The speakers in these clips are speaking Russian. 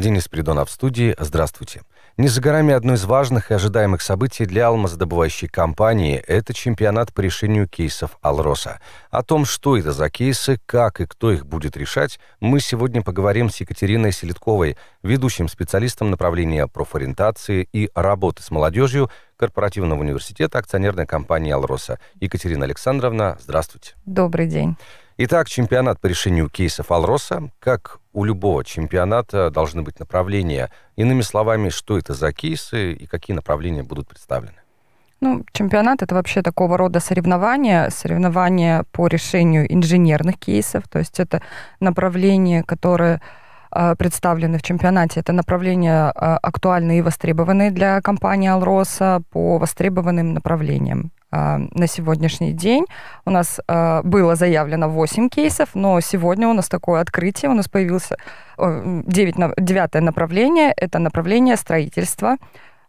Денис Придонов в студии. Здравствуйте. Не за горами одно из важных и ожидаемых событий для алмазодобывающей компании – это чемпионат по решению кейсов «Алроса». О том, что это за кейсы, как и кто их будет решать, мы сегодня поговорим с Екатериной Селедковой, ведущим специалистом направления профориентации и работы с молодежью корпоративного университета акционерной компании «Алроса». Екатерина Александровна, здравствуйте. Добрый день. Итак, чемпионат по решению кейсов Алроса. Как у любого чемпионата должны быть направления. Иными словами, что это за кейсы и какие направления будут представлены? Ну, чемпионат это вообще такого рода соревнования, соревнования по решению инженерных кейсов, то есть это направление, которое Э, представлены в чемпионате. Это направления э, актуальные и востребованные для компании «Алроса» по востребованным направлениям. Э, на сегодняшний день у нас было заявлено 8 кейсов, но сегодня у нас такое открытие, у нас появился 9, 9 направление, это направление строительства.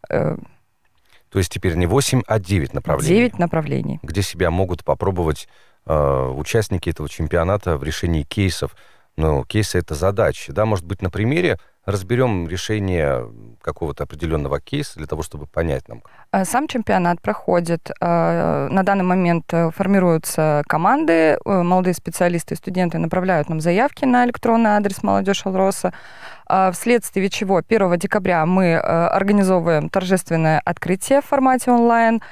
То есть теперь не 8, а 9 направлений. 9 направлений. Где себя могут попробовать участники этого чемпионата в решении кейсов, ну, кейсы — это задачи. Да, может быть, на примере разберем решение какого-то определенного кейса для того, чтобы понять нам. А сам чемпионат проходит. А, на данный момент э, формируются команды. Э, молодые специалисты и студенты направляют нам заявки на электронный адрес «Молодежь Алроса», а вследствие чего 1 декабря мы э, организовываем торжественное открытие в формате онлайн –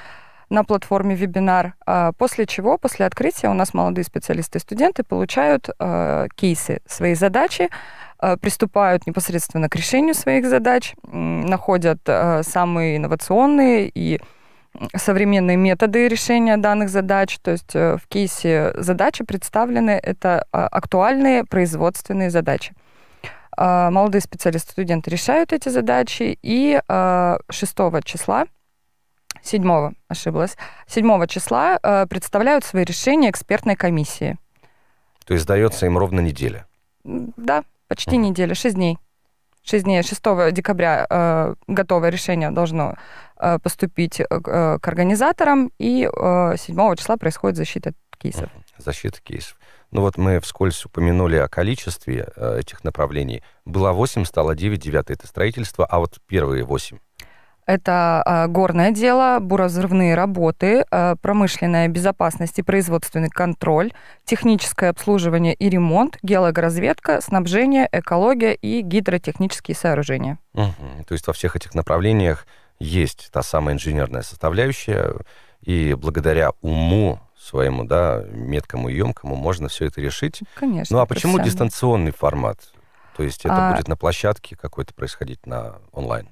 на платформе вебинар, а после чего, после открытия у нас молодые специалисты и студенты получают э, кейсы свои задачи, э, приступают непосредственно к решению своих задач, находят э, самые инновационные и современные методы решения данных задач. То есть в кейсе задачи представлены это а, актуальные производственные задачи. А, молодые специалисты, студенты решают эти задачи, и 6 числа 7 ошиблась, 7 числа э, представляют свои решения экспертной комиссии. То есть дается им ровно неделя? Да, почти mm. неделя, 6 дней. 6 дней, 6 декабря э, готовое решение должно э, поступить э, к э, организаторам, и э, 7 числа происходит защита кейсов. Защита кейсов. Ну вот мы вскользь упомянули о количестве э, этих направлений. Было 8, стало 9, 9 это строительство, а вот первые 8 это а, горное дело, буровзрывные работы, а, промышленная безопасность и производственный контроль, техническое обслуживание и ремонт, геологоразведка, снабжение, экология и гидротехнические сооружения. Угу. То есть во всех этих направлениях есть та самая инженерная составляющая, и благодаря уму своему, да, меткому и емкому можно все это решить. Конечно. Ну а почему дистанционный формат? То есть это а, будет на площадке какой-то происходить на онлайн?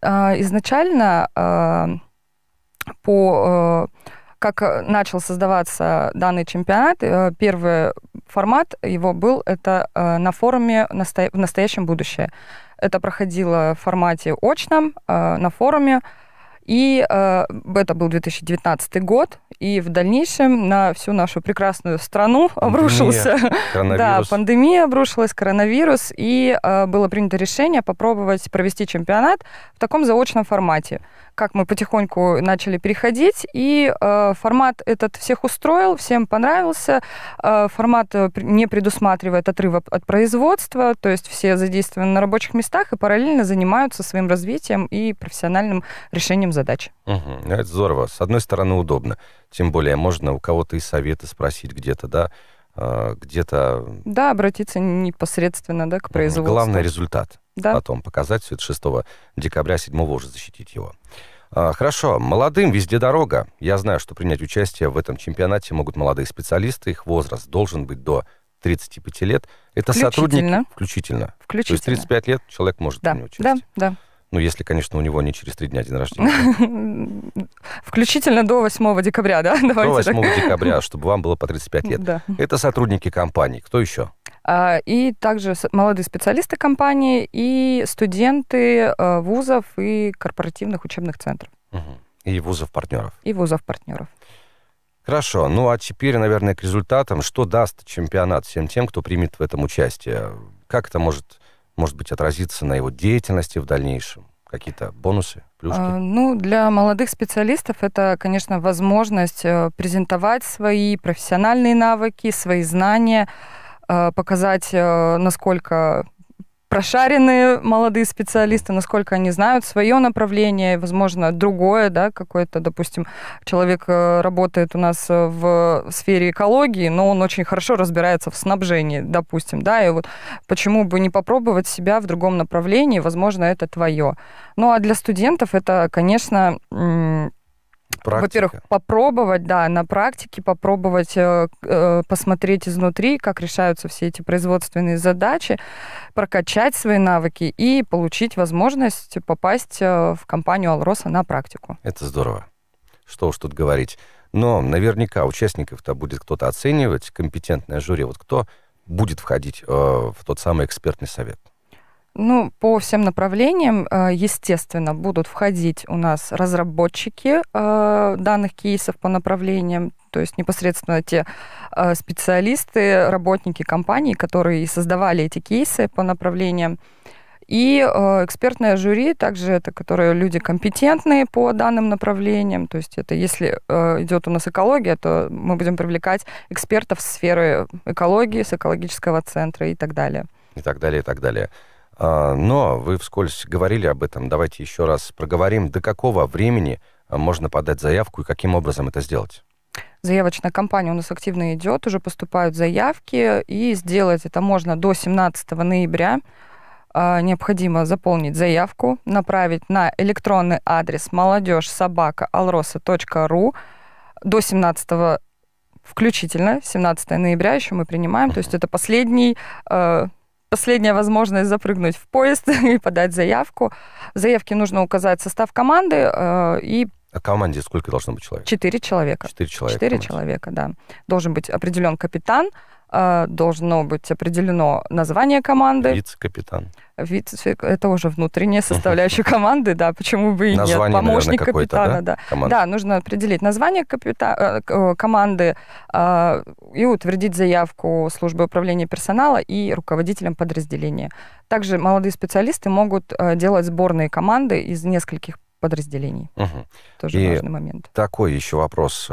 А, изначально а, по э, как э, начал создаваться данный чемпионат, э, первый формат его был это на форуме «В настоящем будущее». Это проходило в формате очном, на форуме. И э, это был 2019 год, и в дальнейшем на всю нашу прекрасную страну обрушился. Пандемия, да, пандемия обрушилась, коронавирус, и э, было принято решение попробовать провести чемпионат в таком заочном формате, как мы потихоньку начали переходить. И э, формат этот всех устроил, всем понравился. Э, формат э, не предусматривает отрыва от производства, то есть все задействованы на рабочих местах и параллельно занимаются своим развитием и профессиональным решением задач. Угу. Это здорово. С одной стороны, удобно. Тем более можно у кого-то и советы спросить где-то, да, где-то... Да, обратиться непосредственно да, к производству. Главный результат да. потом показать все это 6 декабря, 7 уже защитить его. А, хорошо, молодым везде дорога. Я знаю, что принять участие в этом чемпионате могут молодые специалисты. Их возраст должен быть до 35 лет. Это включительно. сотрудник включительно. включительно. То есть 35 лет человек может да. принять участие. Да, да. Ну, если, конечно, у него не через три дня день рождения. Включительно до 8 декабря, да? Давайте до 8 так. декабря, чтобы вам было по 35 лет. Да. Это сотрудники компании. Кто еще? А, и также молодые специалисты компании и студенты а, вузов и корпоративных учебных центров. Угу. И вузов-партнеров. И вузов-партнеров. Хорошо. Ну, а теперь, наверное, к результатам. Что даст чемпионат всем тем, кто примет в этом участие? Как это может, может быть, отразиться на его деятельности в дальнейшем? Какие-то бонусы, плюшки? А, ну, для молодых специалистов это, конечно, возможность э, презентовать свои профессиональные навыки, свои знания, Э, показать, э, насколько прошаренные молодые специалисты, насколько они знают свое направление, возможно, другое, да, какое-то, допустим, человек э, работает у нас в сфере экологии, но он очень хорошо разбирается в снабжении, допустим, да, и вот почему бы не попробовать себя в другом направлении, возможно, это твое. Ну а для студентов это, конечно, во-первых, попробовать, да, на практике попробовать э, э, посмотреть изнутри, как решаются все эти производственные задачи, прокачать свои навыки и получить возможность попасть э, в компанию Алроса на практику. Это здорово. Что уж тут говорить. Но наверняка участников-то будет кто-то оценивать, компетентное жюри. Вот кто будет входить э, в тот самый экспертный совет? Ну, по всем направлениям, э, естественно, будут входить у нас разработчики э, данных кейсов по направлениям, то есть непосредственно те э, специалисты, работники компании, которые создавали эти кейсы по направлениям. И экспертное жюри, также это которые люди компетентные по данным направлениям. То есть это если идет у нас экология, то мы будем привлекать экспертов сферы экологии, с экологического центра и так далее. И так далее, и так далее. А, но вы вскользь говорили об этом, давайте еще раз проговорим, до какого времени а, можно подать заявку и каким образом это сделать. Заявочная кампания у нас активно идет, уже поступают заявки, и сделать это можно до 17 ноября. А, необходимо заполнить заявку, направить на электронный адрес молодежь собака алроса.ру до 17 включительно, 17 ноября еще мы принимаем, то есть это последний последняя возможность запрыгнуть в поезд и подать заявку. В заявке нужно указать состав команды э, и а команде сколько должно быть человек? Четыре человека. Четыре человека. Четыре человека, да. Должен быть определен капитан, а, должно быть определено название команды. Вице-капитан. Вице это уже внутренняя составляющая команды, да, почему бы и нет. Помощник капитана, да. Да. нужно определить название капита э, э, команды а, и утвердить заявку службы управления персонала и руководителям подразделения. Также молодые специалисты могут э, делать сборные команды из нескольких подразделений. Тоже и важный момент. Такой еще вопрос.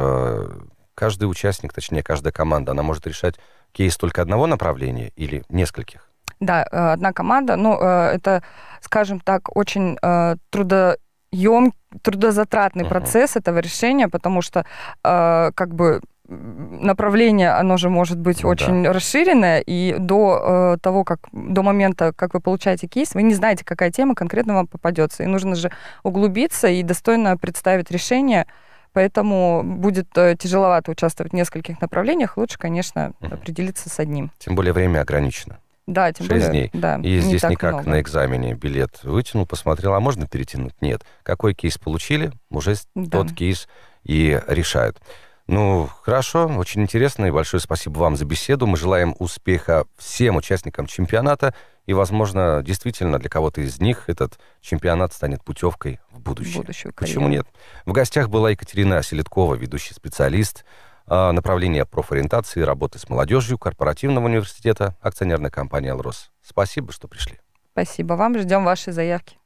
Каждый участник, точнее, каждая команда, она может решать кейс только одного направления или нескольких? Да, э, одна команда, ну, э, это, скажем так, очень э, трудоемкий, трудозатратный uh-huh. процесс этого решения, потому что как бы направление, оно же может быть ну, очень да. расширенное, и до э, того, как до момента, как вы получаете кейс, вы не знаете, какая тема конкретно вам попадется, и нужно же углубиться и достойно представить решение поэтому будет э, тяжеловато участвовать в нескольких направлениях. Лучше, конечно, угу. определиться с одним. Тем более время ограничено. Да, тем 6 более, дней. Да, и не здесь никак много. на экзамене билет вытянул, посмотрел, а можно перетянуть? Нет. Какой кейс получили, уже да. тот кейс и решают. Ну, хорошо, очень интересно, и большое спасибо вам за беседу. Мы желаем успеха всем участникам чемпионата. И, возможно, действительно для кого-то из них этот чемпионат станет путевкой в будущее. Будущую Почему нет? В гостях была Екатерина Селедкова, ведущий специалист а, направления профориентации и работы с молодежью корпоративного университета акционерной компании «Алрос». Спасибо, что пришли. Спасибо вам. Ждем ваши заявки.